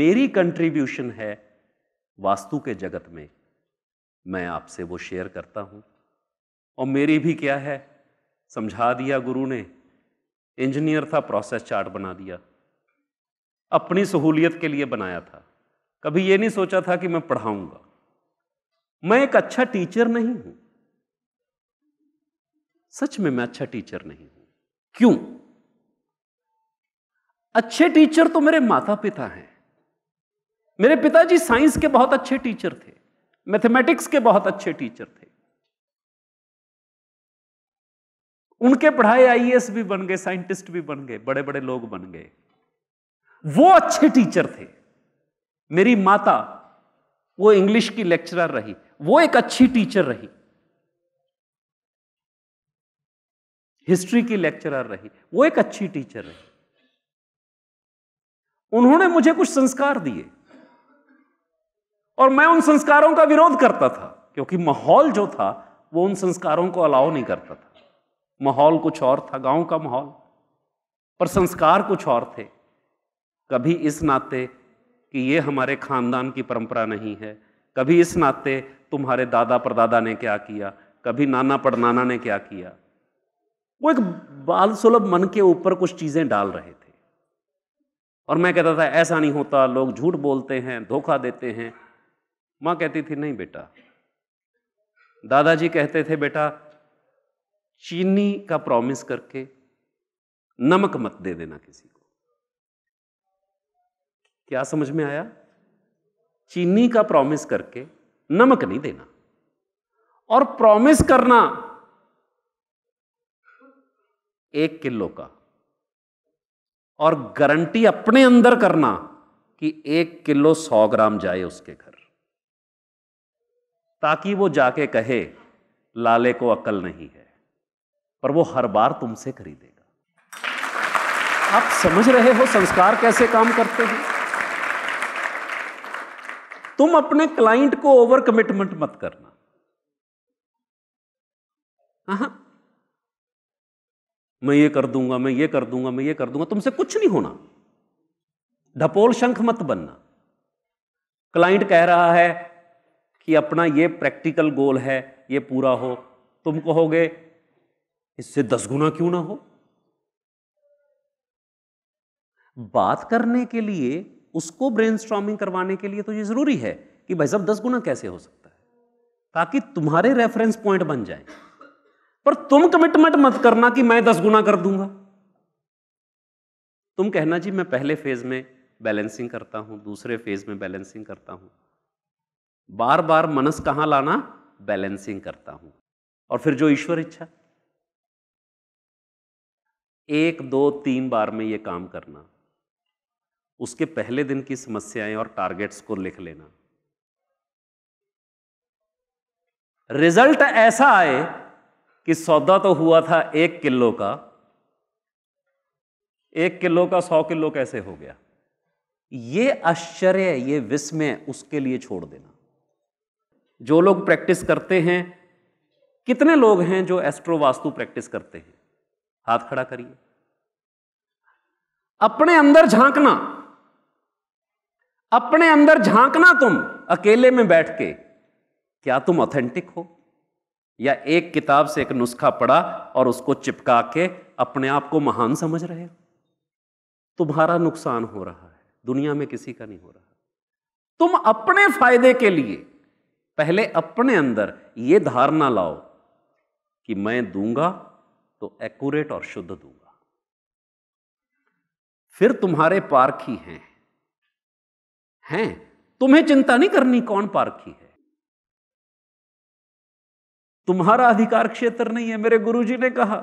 मेरी कंट्रीब्यूशन है वास्तु के जगत में मैं आपसे वो शेयर करता हूं और मेरी भी क्या है समझा दिया गुरु ने इंजीनियर था प्रोसेस चार्ट बना दिया अपनी सहूलियत के लिए बनाया था कभी ये नहीं सोचा था कि मैं पढ़ाऊंगा मैं एक अच्छा टीचर नहीं हूं सच में मैं अच्छा टीचर नहीं हूं क्यों अच्छे टीचर तो मेरे माता पिता हैं मेरे पिताजी साइंस के बहुत अच्छे टीचर थे मैथमेटिक्स के बहुत अच्छे टीचर थे उनके पढ़ाए आईएएस e भी बन गए साइंटिस्ट भी बन गए बड़े बड़े लोग बन गए वो अच्छे टीचर थे मेरी माता वो इंग्लिश की लेक्चरर रही वो एक अच्छी टीचर रही हिस्ट्री की लेक्चरर रही वो एक अच्छी टीचर रही उन्होंने मुझे कुछ संस्कार दिए और मैं उन संस्कारों का विरोध करता था क्योंकि माहौल जो था वो उन संस्कारों को अलाउ नहीं करता था माहौल कुछ और था गांव का माहौल पर संस्कार कुछ और थे कभी इस नाते कि ये हमारे खानदान की परंपरा नहीं है कभी इस नाते तुम्हारे दादा परदादा ने क्या किया कभी नाना परनाना ने क्या किया वो एक बाल सुलभ मन के ऊपर कुछ चीज़ें डाल रहे थे और मैं कहता था ऐसा नहीं होता लोग झूठ बोलते हैं धोखा देते हैं माँ कहती थी नहीं बेटा दादाजी कहते थे बेटा चीनी का प्रॉमिस करके नमक मत दे देना किसी को क्या समझ में आया चीनी का प्रॉमिस करके नमक नहीं देना और प्रॉमिस करना एक किलो का और गारंटी अपने अंदर करना कि एक किलो सौ ग्राम जाए उसके घर ताकि वो जाके कहे लाले को अकल नहीं है पर वो हर बार तुमसे खरीदेगा आप समझ रहे हो संस्कार कैसे काम करते हैं तुम अपने क्लाइंट को ओवर कमिटमेंट मत करना मैं ये कर दूंगा मैं ये कर दूंगा मैं ये कर दूंगा तुमसे कुछ नहीं होना ढपोल शंख मत बनना क्लाइंट कह रहा है कि अपना ये प्रैक्टिकल गोल है ये पूरा हो तुम कहोगे इससे दस गुना क्यों ना हो बात करने के लिए उसको ब्रेन करवाने के लिए तो ये ज़रूरी है कि भाई साहब दस गुना कैसे हो सकता है ताकि तुम्हारे रेफरेंस पॉइंट बन जाए पर तुम कमिटमेंट मत करना कि मैं दस गुना कर दूंगा तुम कहना जी मैं पहले फेज में बैलेंसिंग करता हूं दूसरे फेज में बैलेंसिंग करता हूं बार बार मनस कहाँ लाना बैलेंसिंग करता हूं और फिर जो ईश्वर इच्छा एक दो तीन बार में ये काम करना उसके पहले दिन की समस्याएं और टारगेट्स को लिख लेना रिजल्ट ऐसा आए कि सौदा तो हुआ था एक किलो का एक किलो का सौ किलो कैसे हो गया ये आश्चर्य ये विस्मय उसके लिए छोड़ देना जो लोग प्रैक्टिस करते हैं कितने लोग हैं जो एस्ट्रो वास्तु प्रैक्टिस करते हैं हाथ खड़ा करिए अपने अंदर झांकना अपने अंदर झांकना तुम अकेले में बैठ के क्या तुम ऑथेंटिक हो या एक किताब से एक नुस्खा पढ़ा और उसको चिपका के अपने आप को महान समझ रहे हो तुम्हारा नुकसान हो रहा है दुनिया में किसी का नहीं हो रहा तुम अपने फायदे के लिए पहले अपने अंदर ये धारणा लाओ कि मैं दूंगा तो एक्यूरेट और शुद्ध दूंगा फिर तुम्हारे पारखी हैं हैं तुम्हें चिंता नहीं करनी कौन पारखी है तुम्हारा अधिकार क्षेत्र नहीं है मेरे गुरुजी ने कहा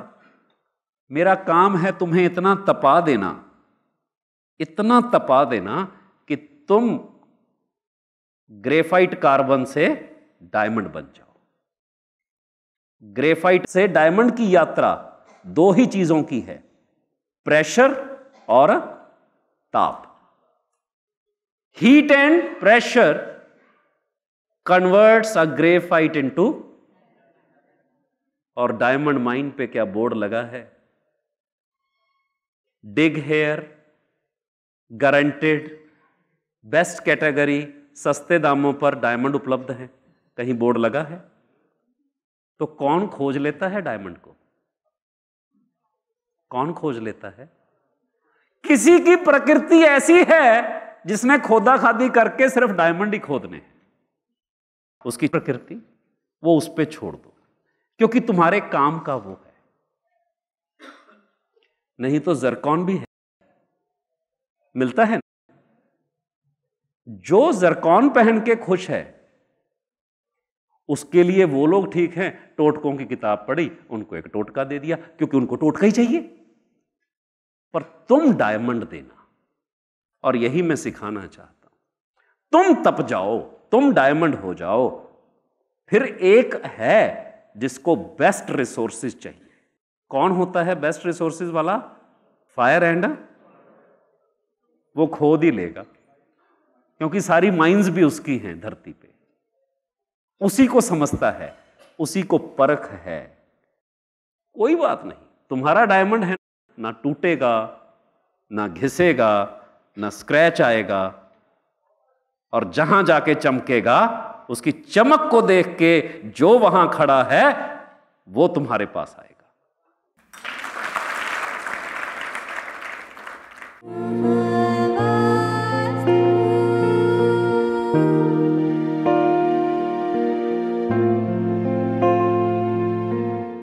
मेरा काम है तुम्हें इतना तपा देना इतना तपा देना कि तुम ग्रेफाइट कार्बन से डायमंड बन जाओ ग्रेफाइट से डायमंड की यात्रा दो ही चीजों की है प्रेशर और ताप heat and pressure converts a graphite into और डायमंड माइन पे क्या बोर्ड लगा है dig here guaranteed best category सस्ते दामों पर डायमंड उपलब्ध है कहीं बोर्ड लगा है तो कौन खोज लेता है डायमंड को कौन खोज लेता है किसी की प्रकृति ऐसी है जिसने खोदा खादी करके सिर्फ डायमंड ही खोदने उसकी प्रकृति वो उस पर छोड़ दो क्योंकि तुम्हारे काम का वो है नहीं तो जरकॉन भी है मिलता है ना जो जरकॉन पहन के खुश है उसके लिए वो लोग ठीक हैं टोटकों की किताब पढ़ी उनको एक टोटका दे दिया क्योंकि उनको टोटका ही चाहिए पर तुम डायमंड देना और यही मैं सिखाना चाहता हूं तुम तप जाओ तुम डायमंड हो जाओ फिर एक है जिसको बेस्ट रिसोर्सेज चाहिए कौन होता है बेस्ट रिसोर्सेज वाला फायर एंड वो खोद ही लेगा क्योंकि सारी माइंस भी उसकी हैं धरती पे उसी को समझता है उसी को परख है कोई बात नहीं तुम्हारा डायमंड है ना टूटेगा ना घिसेगा ना स्क्रैच आएगा और जहां जाके चमकेगा उसकी चमक को देख के जो वहां खड़ा है वो तुम्हारे पास आएगा